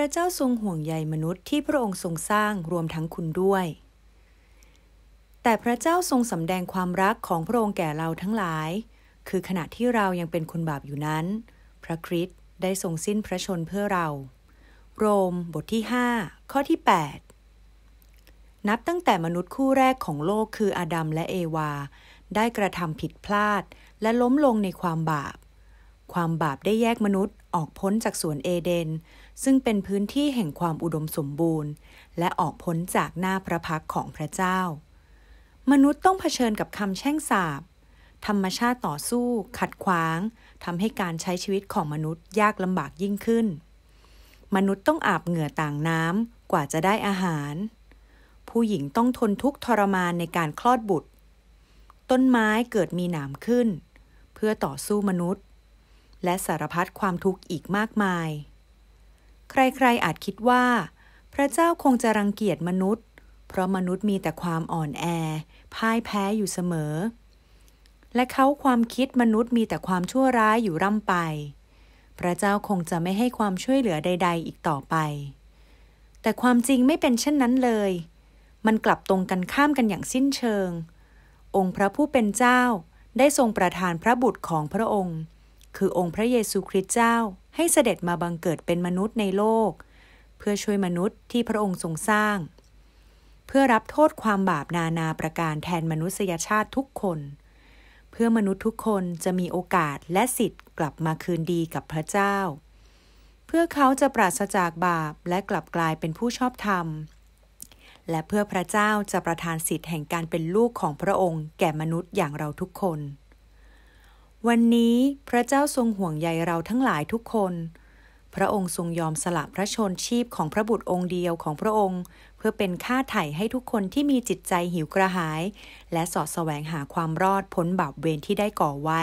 ระเจ้าทรงห่วงใยมนุษย์ที่พระองค์ทรงสร้างรวมทั้งคุณด้วย แต่พระเจ้าทรงสำแดงความรักของพระองค์แก่เราทั้งหลาย คือขณะที่เรายังเป็นคนบาปอยู่นั้น พระคริสต์ได้ทรงสิ้นพระชนเพื่อเรา โรมบทที่ 5 ข้อที่ 8 นับตั้งแต่มนุษย์คู่แรกของโลกคืออาดัมและเอวา ได้กระทำผิดพลาดและล้มลงในความบาป ความบาปได้แยกมนุษย์ออกพ้นจากสวนเอเดน ซึ่งเป็นพื้นที่แห่งความอุดมสมบูรณ์ และออกพ้นจากหน้าพระพักของพระเจ้า มนุษย์ต้องเผชิญกับคำแช่งสาบ ธรรมชาติต่อสู้ขัดขวางทำให้การใช้ชีวิตของมนุษย์ยากลำบากยิ่งขึ้น มนุษย์ต้องอาบเหงื่อต่างน้ำกว่าจะได้อาหาร ผู้หญิงต้องทนทุกข์ทรมานในการคลอดบุตร ต้นไม้เกิดมีหนามขึ้น เพื่อต่อสู้มนุษย์และสารพัดความทุกข์อีกมากมาย ใครๆ อาจคิดว่า พระเจ้าคงจะรังเกียจมนุษย์ เพราะมนุษย์มีแต่ความอ่อนแอพ่ายแพ้อยู่เสมอ และเขาความคิดมนุษย์มีแต่ความชั่วร้ายอยู่ร่ำไป พระเจ้าคงจะไม่ให้ความช่วยเหลือใด ๆ อีกต่อไป แต่ความจริงไม่เป็นเช่นนั้นเลย มันกลับตรงกันข้ามกันอย่างสิ้นเชิง องค์พระผู้เป็นเจ้าได้ทรงประทานพระบุตรของพระองค์คือองค์พระเยซูคริสต์เจ้าให้เสด็จมาบังเกิดเป็นมนุษย์ในโลก เพื่อช่วยมนุษย์ที่พระองค์ทรงสร้าง เพื่อรับโทษความบาปนานาประการแทนมนุษยชาติทุกคน เพื่อมนุษย์ทุกคนจะมีโอกาสและสิทธิ์กลับมาคืนดีกับพระเจ้า เพื่อเขาจะปราศจากบาปและกลับกลายเป็นผู้ชอบธรรม และเพื่อพระเจ้าจะประทานสิทธิ์แห่งการเป็นลูกของพระองค์แก่มนุษย์อย่างเราทุกคนวันนี้พระเจ้าทรงห่วงใยเราทั้งหลายทุกคน พระองค์ทรงยอมสละพระชนชีพของพระบุตรองค์เดียวของพระองค์ เพื่อเป็นค่าไถ่ให้ทุกคนที่มีจิตใจหิวกระหาย และสอดแสวงหาความรอด พ้นบาปเวรที่ได้ก่อไว้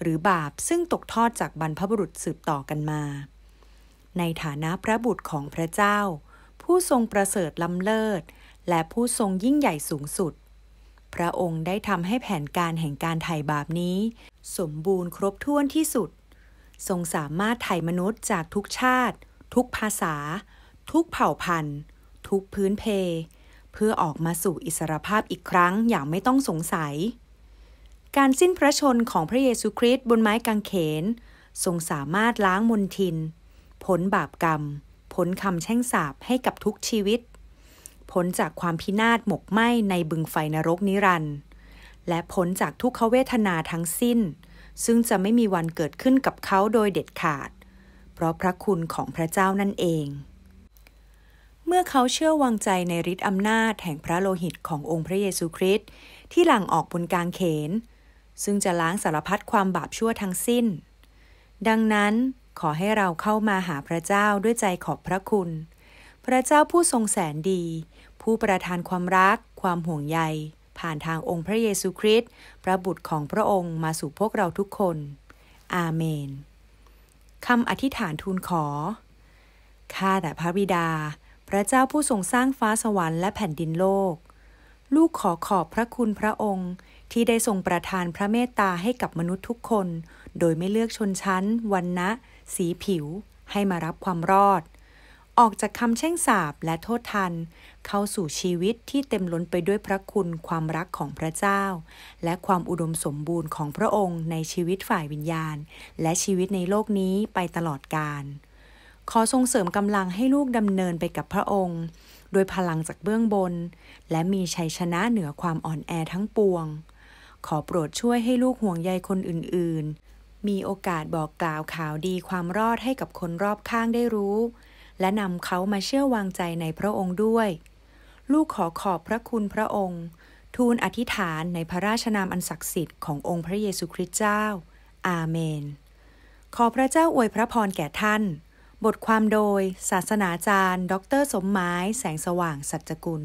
หรือบาปซึ่งตกทอดจากบรรพบุรุษสืบต่อกันมา ในฐานะพระบุตรของพระเจ้า ผู้ทรงประเสริฐล้ำเลิศและผู้ทรงยิ่งใหญ่สูงสุดพระองค์ได้ทำให้แผนการแห่งการไถ่บาปนี้ สมบูรณ์ครบถ้วนที่สุด ทรงสามารถไถ่มนุษย์จากทุกชาติ ทุกภาษา ทุกเผ่าพันธุ์ ทุกพื้นเพ เพื่อออกมาสู่อิสรภาพอีกครั้งอย่างไม่ต้องสงสัย การสิ้นพระชนของพระเยซูคริสต์บนไม้กางเขนทรงสามารถล้างมลทิน ผลบาปกรรม ผลคำแช่งสาปให้กับทุกชีวิตพ้นจากความพินาศหมกไหม้ในบึงไฟนรกนิรันดร์และพ้นจากทุกขเวทนาทั้งสิ้น ซึ่งจะไม่มีวันเกิดขึ้นกับเขาโดยเด็ดขาด เพราะพระคุณของพระเจ้านั่นเอง เมื่อเขาเชื่อวางใจในฤทธิอำนาจแห่งพระโลหิตขององค์พระเยซูคริสต์ที่หลั่งออกบนกางเขน ซึ่งจะล้างสารพัดความบาปชั่วทั้งสิ้น ดังนั้นขอให้เราเข้ามาหาพระเจ้าด้วยใจขอบพระคุณพระเจ้าผู้ทรงแสนดี ผู้ประทานความรัก ความห่วงใยผ่านทางองค์พระเยซูคริสต์พระบุตรของพระองค์ มาสู่พวกเราทุกคน อาเมน คำอธิษฐานทูลขอ ข้าแต่พระบิดา พระเจ้าผู้ทรงสร้างฟ้าสวรรค์และแผ่นดินโลก ลูกขอขอบพระคุณพระองค์ ที่ได้ทรงประทานพระเมตตาให้กับมนุษย์ทุกคน โดยไม่เลือกชนชั้นวันนะสีผิว ให้มารับความรอดออกจากคำแช่งสาบและโทษทัน เข้าสู่ชีวิตที่เต็มล้นไปด้วยพระคุณความรักของพระเจ้า และความอุดมสมบูรณ์ของพระองค์ในชีวิตฝ่ายวิญญาณ และชีวิตในโลกนี้ไปตลอดกาล ขอทรงเสริมกำลังให้ลูกดำเนินไปกับพระองค์ โดยพลังจากเบื้องบน และมีชัยชนะเหนือความอ่อนแอทั้งปวง ขอโปรดช่วยให้ลูกห่วงใยคนอื่น ๆ มีโอกาสบอกกล่าวข่าวดีความรอดให้กับคนรอบข้างได้รู้และนำเขามาเชื่อวางใจในพระองค์ด้วย ลูกขอขอบพระคุณพระองค์ ทูลอธิษฐานในพระราชนามอันศักดิ์สิทธิ์ขององค์พระเยซูคริสต์เจ้า อาเมน ขอพระเจ้าอวยพระพรแก่ท่าน บทความโดยศาสนาจารย์ ดรสมหมายแสงสว่างสัจกุล